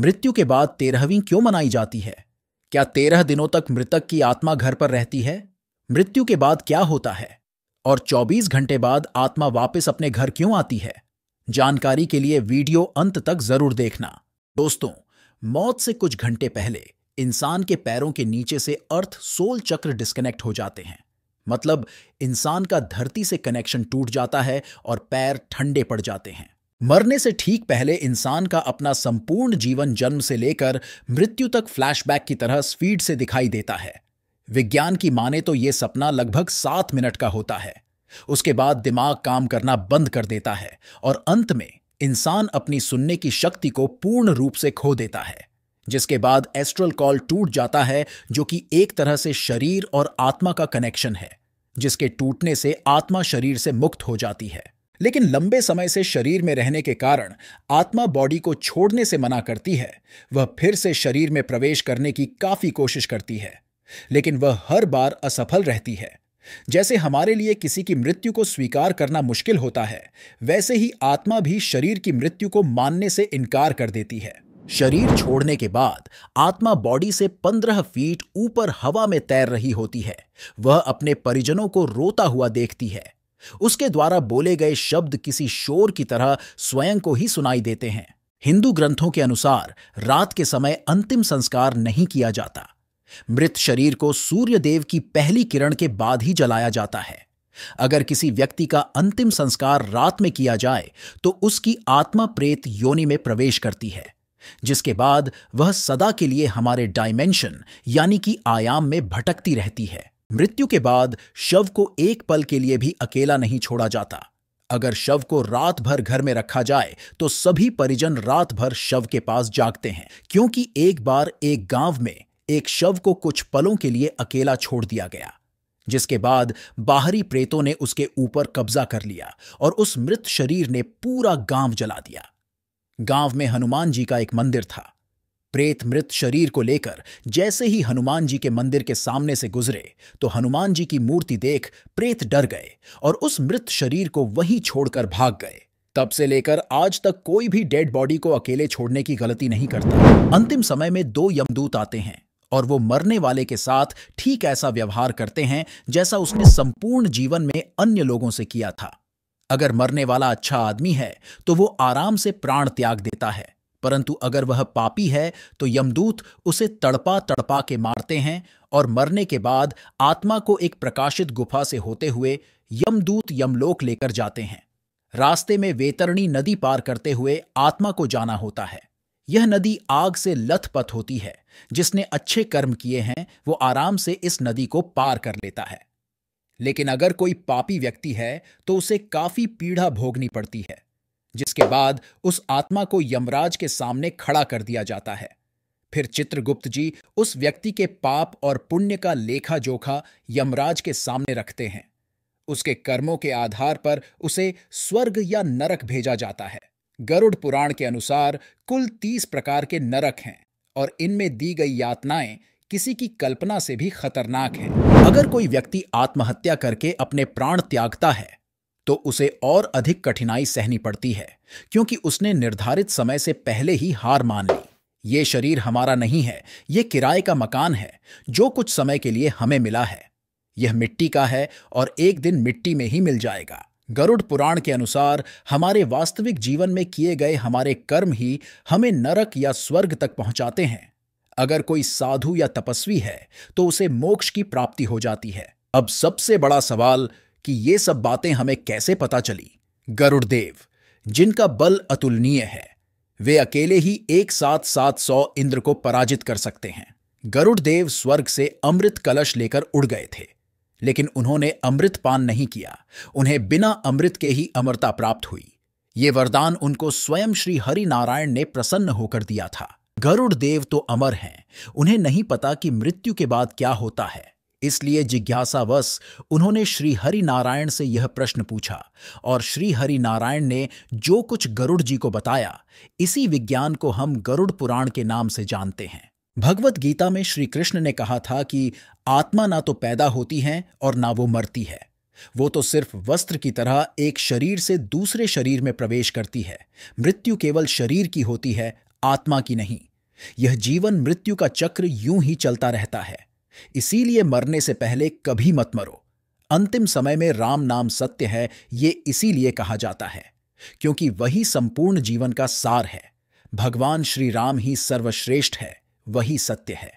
मृत्यु के बाद तेरहवीं क्यों मनाई जाती है क्या तेरह दिनों तक मृतक की आत्मा घर पर रहती है मृत्यु के बाद क्या होता है और 24 घंटे बाद आत्मा वापस अपने घर क्यों आती है जानकारी के लिए वीडियो अंत तक जरूर देखना दोस्तों मौत से कुछ घंटे पहले इंसान के पैरों के नीचे से अर्थ सोल चक्र डिस्कनेक्ट हो जाते हैं मतलब इंसान का धरती से कनेक्शन टूट जाता है और पैर ठंडे पड़ जाते हैं मरने से ठीक पहले इंसान का अपना संपूर्ण जीवन जन्म से लेकर मृत्यु तक फ्लैशबैक की तरह स्पीड से दिखाई देता है विज्ञान की माने तो यह सपना लगभग सात मिनट का होता है उसके बाद दिमाग काम करना बंद कर देता है और अंत में इंसान अपनी सुनने की शक्ति को पूर्ण रूप से खो देता है जिसके बाद एस्ट्रल कॉल टूट जाता है जो कि एक तरह से शरीर और आत्मा का कनेक्शन है जिसके टूटने से आत्मा शरीर से मुक्त हो जाती है लेकिन लंबे समय से शरीर में रहने के कारण आत्मा बॉडी को छोड़ने से मना करती है वह फिर से शरीर में प्रवेश करने की काफी कोशिश करती है लेकिन वह हर बार असफल रहती है जैसे हमारे लिए किसी की मृत्यु को स्वीकार करना मुश्किल होता है वैसे ही आत्मा भी शरीर की मृत्यु को मानने से इनकार कर देती है शरीर छोड़ने के बाद आत्मा बॉडी से पंद्रह फीट ऊपर हवा में तैर रही होती है वह अपने परिजनों को रोता हुआ देखती है उसके द्वारा बोले गए शब्द किसी शोर की तरह स्वयं को ही सुनाई देते हैं हिंदू ग्रंथों के अनुसार रात के समय अंतिम संस्कार नहीं किया जाता मृत शरीर को सूर्य देव की पहली किरण के बाद ही जलाया जाता है अगर किसी व्यक्ति का अंतिम संस्कार रात में किया जाए तो उसकी आत्मा प्रेत योनि में प्रवेश करती है जिसके बाद वह सदा के लिए हमारे डायमेंशन यानी कि आयाम में भटकती रहती है मृत्यु के बाद शव को एक पल के लिए भी अकेला नहीं छोड़ा जाता अगर शव को रात भर घर में रखा जाए तो सभी परिजन रात भर शव के पास जागते हैं क्योंकि एक बार एक गांव में एक शव को कुछ पलों के लिए अकेला छोड़ दिया गया जिसके बाद बाहरी प्रेतों ने उसके ऊपर कब्जा कर लिया और उस मृत शरीर ने पूरा गांव जला दिया गांव में हनुमान जी का एक मंदिर था प्रेत मृत शरीर को लेकर जैसे ही हनुमान जी के मंदिर के सामने से गुजरे तो हनुमान जी की मूर्ति देख प्रेत डर गए और उस मृत शरीर को वहीं छोड़कर भाग गए तब से लेकर आज तक कोई भी डेड बॉडी को अकेले छोड़ने की गलती नहीं करता अंतिम समय में दो यमदूत आते हैं और वो मरने वाले के साथ ठीक ऐसा व्यवहार करते हैं जैसा उसने संपूर्ण जीवन में अन्य लोगों से किया था अगर मरने वाला अच्छा आदमी है तो वो आराम से प्राण त्याग देता है परंतु अगर वह पापी है तो यमदूत उसे तड़पा तड़पा के मारते हैं और मरने के बाद आत्मा को एक प्रकाशित गुफा से होते हुए यमदूत यमलोक लेकर जाते हैं रास्ते में वेतरणी नदी पार करते हुए आत्मा को जाना होता है यह नदी आग से लथपथ होती है जिसने अच्छे कर्म किए हैं वो आराम से इस नदी को पार कर लेता है लेकिन अगर कोई पापी व्यक्ति है तो उसे काफी पीड़ा भोगनी पड़ती है जिसके बाद उस आत्मा को यमराज के सामने खड़ा कर दिया जाता है फिर चित्रगुप्त जी उस व्यक्ति के पाप और पुण्य का लेखा जोखा यमराज के सामने रखते हैं उसके कर्मों के आधार पर उसे स्वर्ग या नरक भेजा जाता है गरुड़ पुराण के अनुसार कुल तीस प्रकार के नरक हैं और इनमें दी गई यातनाएं किसी की कल्पना से भी खतरनाक हैं। अगर कोई व्यक्ति आत्महत्या करके अपने प्राण त्यागता है तो उसे और अधिक कठिनाई सहनी पड़ती है क्योंकि उसने निर्धारित समय से पहले ही हार मान ली ये शरीर हमारा नहीं है ये किराए का मकान है जो कुछ समय के लिए हमें मिला है यह मिट्टी का है और एक दिन मिट्टी में ही मिल जाएगा गरुड़ पुराण के अनुसार हमारे वास्तविक जीवन में किए गए हमारे कर्म ही हमें नरक या स्वर्ग तक पहुंचाते हैं अगर कोई साधु या तपस्वी है तो उसे मोक्ष की प्राप्ति हो जाती है अब सबसे बड़ा सवाल कि ये सब बातें हमें कैसे पता चली गरुड़देव जिनका बल अतुलनीय है वे अकेले ही एक साथ सात सौ इंद्र को पराजित कर सकते हैं गरुड़देव स्वर्ग से अमृत कलश लेकर उड़ गए थे लेकिन उन्होंने अमृत पान नहीं किया उन्हें बिना अमृत के ही अमरता प्राप्त हुई ये वरदान उनको स्वयं श्री हरि नारायण ने प्रसन्न होकर दिया था गरुड़ देव तो अमर हैं उन्हें नहीं पता कि मृत्यु के बाद क्या होता है इसलिए जिज्ञासावश उन्होंने श्री हरि नारायण से यह प्रश्न पूछा और श्री हरि नारायण ने जो कुछ गरुड़ जी को बताया इसी विज्ञान को हम गरुड़ पुराण के नाम से जानते हैं भगवत गीता में श्री कृष्ण ने कहा था कि आत्मा ना तो पैदा होती है और ना वो मरती है वो तो सिर्फ वस्त्र की तरह एक शरीर से दूसरे शरीर में प्रवेश करती है मृत्यु केवल शरीर की होती है आत्मा की नहीं यह जीवन मृत्यु का चक्र यूं ही चलता रहता है इसीलिए मरने से पहले कभी मत मरो अंतिम समय में राम नाम सत्य है ये इसीलिए कहा जाता है क्योंकि वही संपूर्ण जीवन का सार है भगवान श्री राम ही सर्वश्रेष्ठ है वही सत्य है